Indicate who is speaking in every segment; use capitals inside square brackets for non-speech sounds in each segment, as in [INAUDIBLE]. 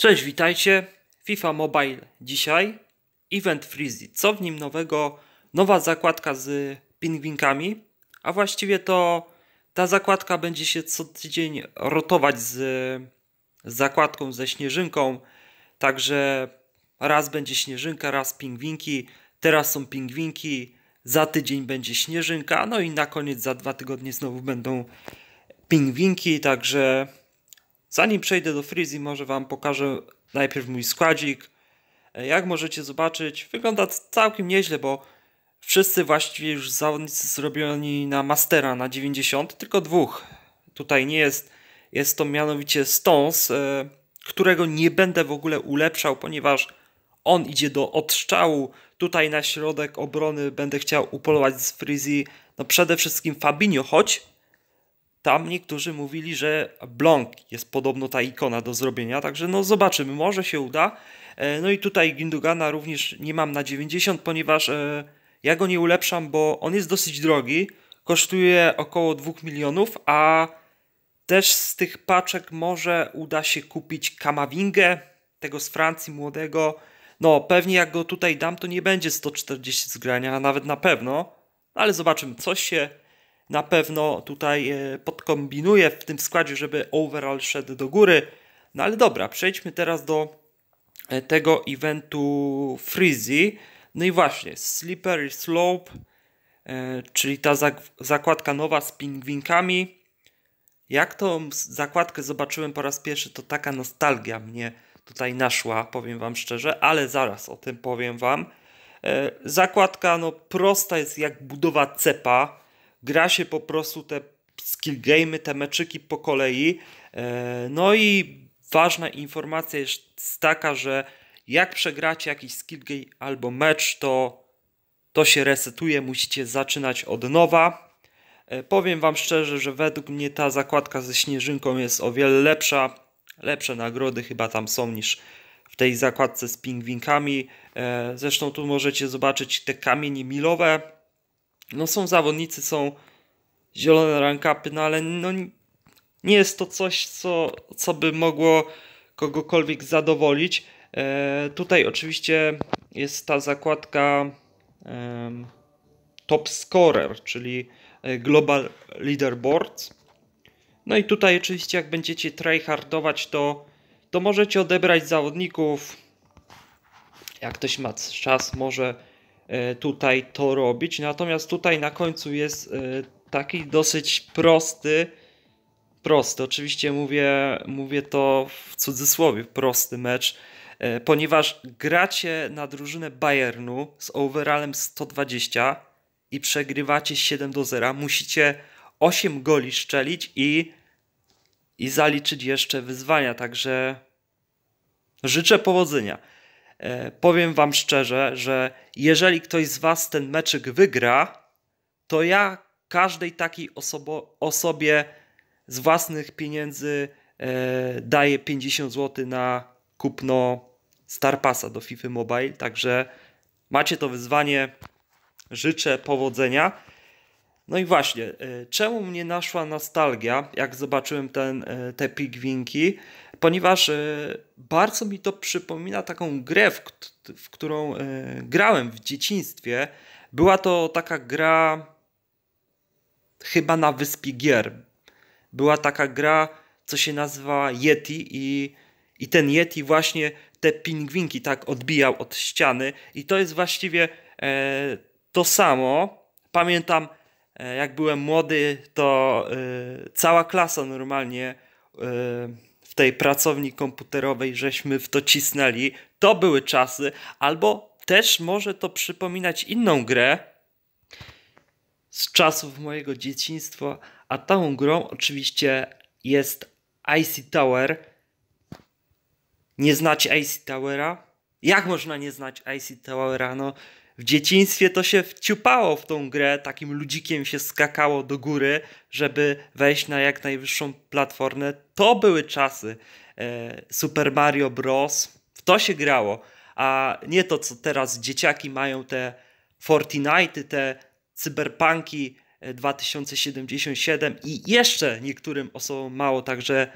Speaker 1: Cześć, witajcie. FIFA Mobile dzisiaj. Event Freezy. Co w nim nowego? Nowa zakładka z pingwinkami, a właściwie to ta zakładka będzie się co tydzień rotować z, z zakładką ze śnieżynką. Także raz będzie śnieżynka, raz pingwinki. Teraz są pingwinki, za tydzień będzie śnieżynka, no i na koniec za dwa tygodnie znowu będą pingwinki, także Zanim przejdę do Freezy, może Wam pokażę najpierw mój składzik. E, jak możecie zobaczyć, wygląda całkiem nieźle, bo wszyscy właściwie już zawodnicy zrobieni na Mastera na 90, tylko dwóch. Tutaj nie jest, jest to mianowicie Stones, e, którego nie będę w ogóle ulepszał, ponieważ on idzie do odstrzału. Tutaj na środek obrony będę chciał upolować z Freezy no przede wszystkim Fabinho, choć tam niektórzy mówili, że Blanc jest podobno ta ikona do zrobienia, także no zobaczymy, może się uda. E, no i tutaj Gindugana również nie mam na 90, ponieważ e, ja go nie ulepszam, bo on jest dosyć drogi, kosztuje około 2 milionów, a też z tych paczek może uda się kupić Kamawingę, tego z Francji młodego. No, pewnie jak go tutaj dam, to nie będzie 140 zgrania, a nawet na pewno, no, ale zobaczymy, coś się na pewno tutaj e, podkombinuje w tym składzie, żeby overall szedł do góry. No ale dobra, przejdźmy teraz do e, tego eventu Freezy. No i właśnie, Slippery Slope, e, czyli ta zakładka nowa z pingwinkami. Jak tą zakładkę zobaczyłem po raz pierwszy, to taka nostalgia mnie tutaj naszła, powiem Wam szczerze, ale zaraz o tym powiem Wam. Zakładka no prosta jest jak budowa cepa, gra się po prostu te skill gamey, te meczyki po kolei. E, no i ważna informacja jest taka, że jak przegracie jakiś skill game albo mecz, to to się resetuje, musicie zaczynać od nowa. E, powiem Wam szczerze, że według mnie ta zakładka ze śnieżynką jest o wiele lepsza. Lepsze nagrody chyba tam są niż w tej zakładce z pingwinkami. E, zresztą tu możecie zobaczyć te kamienie milowe no są zawodnicy, są zielone rankapy, no ale no, nie jest to coś, co, co by mogło kogokolwiek zadowolić. E, tutaj oczywiście jest ta zakładka e, top scorer, czyli e, global leaderboards No i tutaj oczywiście jak będziecie tryhardować, to, to możecie odebrać zawodników. Jak ktoś ma czas, może E, tutaj to robić. Natomiast tutaj na końcu jest e, taki dosyć prosty, prosty, oczywiście mówię, mówię to w cudzysłowie, prosty mecz, e, ponieważ gracie na drużynę Bayernu z overallem 120 i przegrywacie 7 do 0, musicie 8 goli szczelić i, i zaliczyć jeszcze wyzwania, także życzę powodzenia. E, powiem Wam szczerze, że jeżeli ktoś z Was ten meczyk wygra, to ja każdej takiej osobo, osobie z własnych pieniędzy e, daję 50 zł na kupno Starpasa do FIFA Mobile. Także macie to wyzwanie. Życzę powodzenia. No i właśnie, e, czemu mnie naszła nostalgia, jak zobaczyłem ten, e, te pigwinki? Ponieważ e, bardzo mi to przypomina taką grę, w, w którą grałem w dzieciństwie. Była to taka gra chyba na wyspie gier. Była taka gra, co się nazywa Yeti i, i ten Yeti właśnie te pingwinki tak odbijał od ściany i to jest właściwie e, to samo. Pamiętam E, jak byłem młody, to e, cała klasa normalnie e, w tej pracowni komputerowej żeśmy w to cisnęli. To były czasy, albo też może to przypominać inną grę z czasów mojego dzieciństwa, a tą grą oczywiście jest Icy Tower. Nie znacie Icy Towera? Jak można nie znać Icy Towera? No, w dzieciństwie to się wciupało w tą grę, takim ludzikiem się skakało do góry, żeby wejść na jak najwyższą platformę. To były czasy e, Super Mario Bros. W to się grało, a nie to, co teraz dzieciaki mają te Fortnite, te cyberpunki 2077 e, i jeszcze niektórym osobom mało, także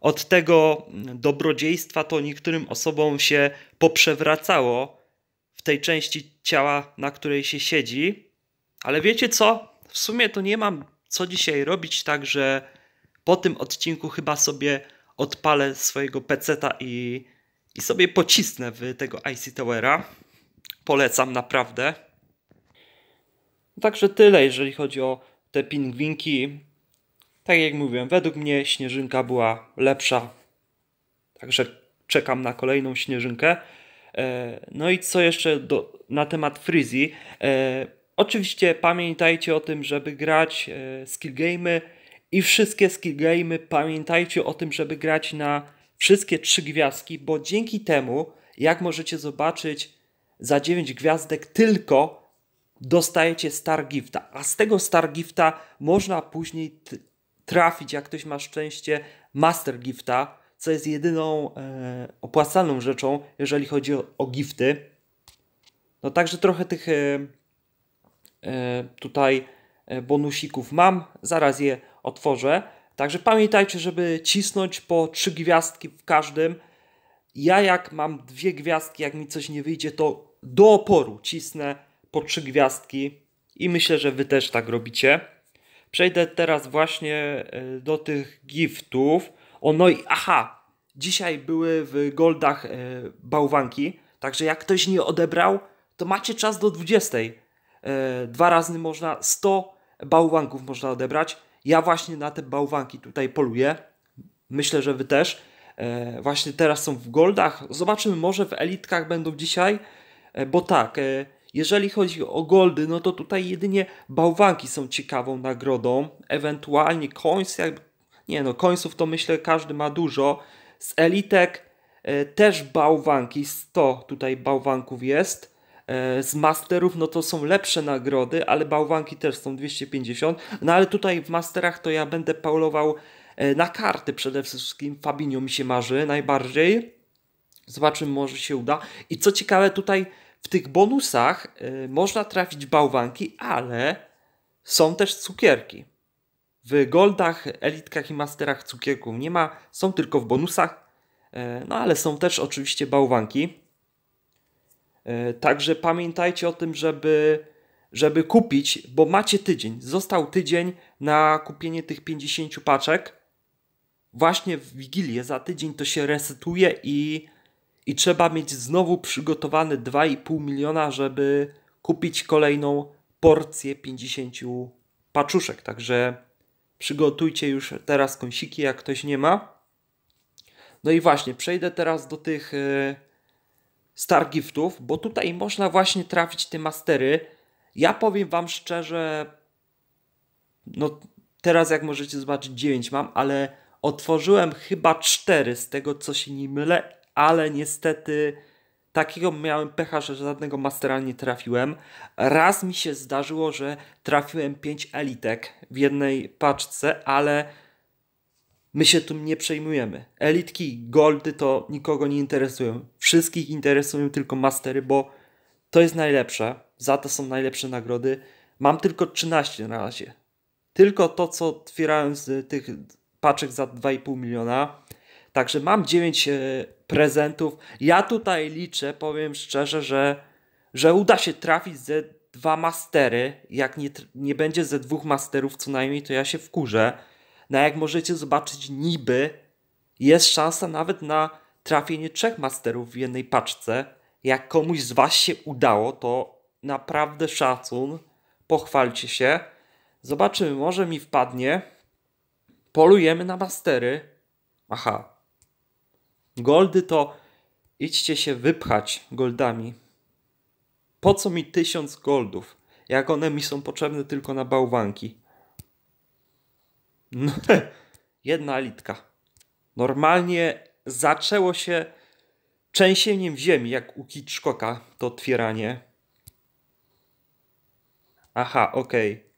Speaker 1: od tego dobrodziejstwa to niektórym osobom się poprzewracało w tej części ciała, na której się siedzi. Ale wiecie co? W sumie to nie mam co dzisiaj robić, także po tym odcinku chyba sobie odpalę swojego peceta i, i sobie pocisnę w tego IC Towera. Polecam naprawdę. Także tyle, jeżeli chodzi o te pingwinki. Tak jak mówiłem, według mnie śnieżynka była lepsza. Także czekam na kolejną śnieżynkę. E, no i co jeszcze do, na temat Freezy? E, oczywiście pamiętajcie o tym, żeby grać e, skill gamey i wszystkie skill gamey pamiętajcie o tym, żeby grać na wszystkie trzy gwiazdki, bo dzięki temu, jak możecie zobaczyć, za 9 gwiazdek tylko dostajecie Star Gifta, a z tego Star Gifta można później trafić, jak ktoś ma szczęście, Master Gifta, co jest jedyną e, opłacalną rzeczą, jeżeli chodzi o, o gifty. No także trochę tych e, e tutaj e, bonusików mam, zaraz je otworzę. Także pamiętajcie, żeby cisnąć po trzy gwiazdki w każdym. Ja jak mam dwie gwiazdki, jak mi coś nie wyjdzie, to do oporu cisnę po trzy gwiazdki i myślę, że Wy też tak robicie. Przejdę teraz właśnie e, do tych giftów o no i aha, dzisiaj były w Goldach e, bałwanki, także jak ktoś nie odebrał, to macie czas do 20. E, dwa razy można 100 bałwanków można odebrać. Ja właśnie na te bałwanki tutaj poluję. Myślę, że wy też. E, właśnie teraz są w Goldach. Zobaczymy, może w elitkach będą dzisiaj, e, bo tak, e, jeżeli chodzi o goldy, no to tutaj jedynie bałwanki są ciekawą nagrodą. Ewentualnie końs, nie no, końców to myślę każdy ma dużo. Z elitek e, też bałwanki, 100 tutaj bałwanków jest. E, z masterów no to są lepsze nagrody, ale bałwanki też są 250. No ale tutaj w masterach to ja będę paulował e, na karty przede wszystkim. Fabinio mi się marzy najbardziej. Zobaczymy, może się uda. I co ciekawe, tutaj w tych bonusach e, można trafić bałwanki, ale są też cukierki. W goldach, elitkach i masterach cukierków nie ma, są tylko w bonusach, e, no ale są też oczywiście bałwanki. E, także pamiętajcie o tym, żeby, żeby kupić, bo macie tydzień. Został tydzień na kupienie tych 50 paczek. Właśnie w Wigilię za tydzień to się resetuje i, i trzeba mieć znowu przygotowane 2,5 miliona, żeby kupić kolejną porcję 50 paczuszek. Także Przygotujcie już teraz kąsiki, jak ktoś nie ma. No i właśnie, przejdę teraz do tych e, star giftów, bo tutaj można właśnie trafić te mastery. Ja powiem Wam szczerze, no teraz jak możecie zobaczyć 9 mam, ale otworzyłem chyba 4 z tego co się nie mylę, ale niestety takiego miałem pecha, że żadnego mastera nie trafiłem. Raz mi się zdarzyło, że trafiłem 5 elitek w jednej paczce, ale my się tym nie przejmujemy. Elitki, goldy to nikogo nie interesują. Wszystkich interesują tylko mastery, bo to jest najlepsze. Za to są najlepsze nagrody. Mam tylko 13 na razie. Tylko to, co otwierałem z tych paczek za 2,5 miliona. Także mam 9 prezentów. Ja tutaj liczę, powiem szczerze, że, że uda się trafić ze dwa mastery. Jak nie, nie będzie ze dwóch masterów co najmniej, to ja się wkurzę. No jak możecie zobaczyć, niby jest szansa nawet na trafienie trzech masterów w jednej paczce. Jak komuś z Was się udało, to naprawdę szacun. Pochwalcie się. Zobaczymy, może mi wpadnie. Polujemy na mastery. Aha, Goldy to idźcie się wypchać goldami. Po co mi tysiąc goldów, jak one mi są potrzebne tylko na bałwanki? No, [LAUGHS] jedna litka. Normalnie zaczęło się trzęsieniem ziemi, jak u Hitchcocka to otwieranie. Aha, okej. Okay.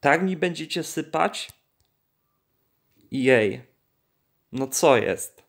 Speaker 1: Tak mi będziecie sypać? Jej. No co jest?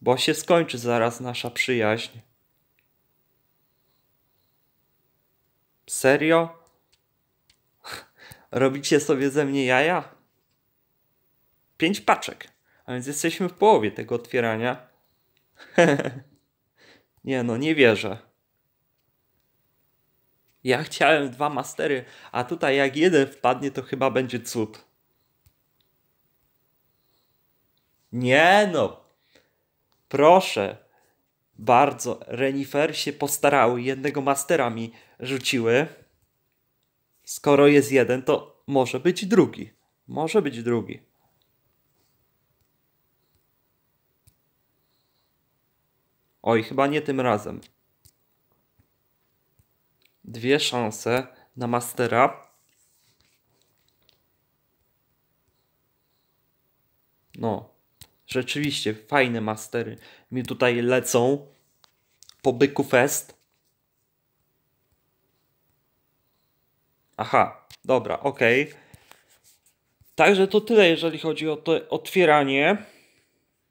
Speaker 1: bo się skończy zaraz nasza przyjaźń. Serio? [LAUGHS] Robicie sobie ze mnie jaja? Pięć paczek, a więc jesteśmy w połowie tego otwierania. [LAUGHS] nie no, nie wierzę. Ja chciałem dwa mastery, a tutaj jak jeden wpadnie, to chyba będzie cud. Nie no, Proszę. Bardzo. Renifer się postarały. Jednego mastera mi rzuciły. Skoro jest jeden, to może być drugi. Może być drugi. Oj, chyba nie tym razem. Dwie szanse na mastera. No, Rzeczywiście fajne mastery mi tutaj lecą po byku fest. Aha, dobra, ok. Także to tyle, jeżeli chodzi o to otwieranie.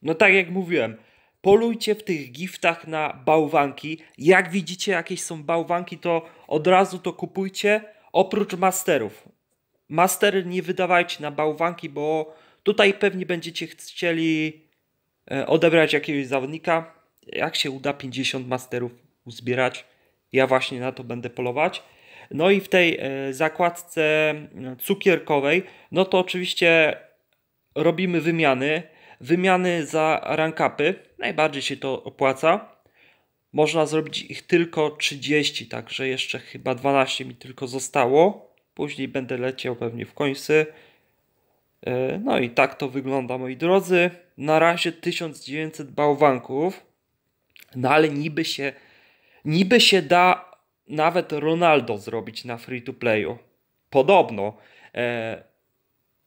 Speaker 1: No tak jak mówiłem, polujcie w tych giftach na bałwanki. Jak widzicie, jakieś są bałwanki, to od razu to kupujcie, oprócz masterów. Mastery nie wydawajcie na bałwanki, bo Tutaj pewnie będziecie chcieli e, odebrać jakiegoś zawodnika. Jak się uda 50 masterów uzbierać, ja właśnie na to będę polować. No i w tej e, zakładce e, cukierkowej, no to oczywiście robimy wymiany. Wymiany za rankapy. Najbardziej się to opłaca. Można zrobić ich tylko 30, także jeszcze chyba 12 mi tylko zostało. Później będę leciał pewnie w końcu. E, no i tak to wygląda, moi drodzy. Na razie 1900 bałwanków, no ale niby się, niby się da nawet Ronaldo zrobić na free to playu. Podobno. E,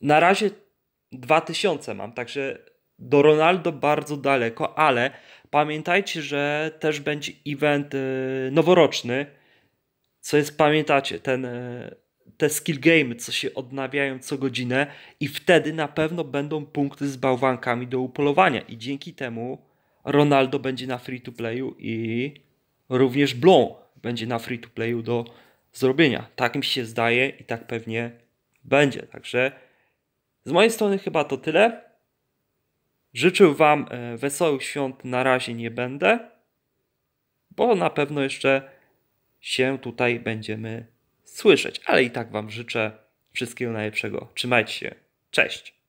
Speaker 1: na razie 2000 mam, także do Ronaldo bardzo daleko, ale pamiętajcie, że też będzie event e, noworoczny. Co jest, pamiętacie, ten te skill game, co się odnawiają co godzinę i wtedy na pewno będą punkty z bałwankami do upolowania i dzięki temu Ronaldo będzie na free to playu i również Blon będzie na free to playu do zrobienia. Tak mi się zdaje i tak pewnie będzie. Także z mojej strony chyba to tyle. Życzę Wam e, wesołych świąt na razie nie będę, bo na pewno jeszcze się tutaj będziemy słyszeć, ale i tak Wam życzę wszystkiego najlepszego. Trzymajcie się. Cześć!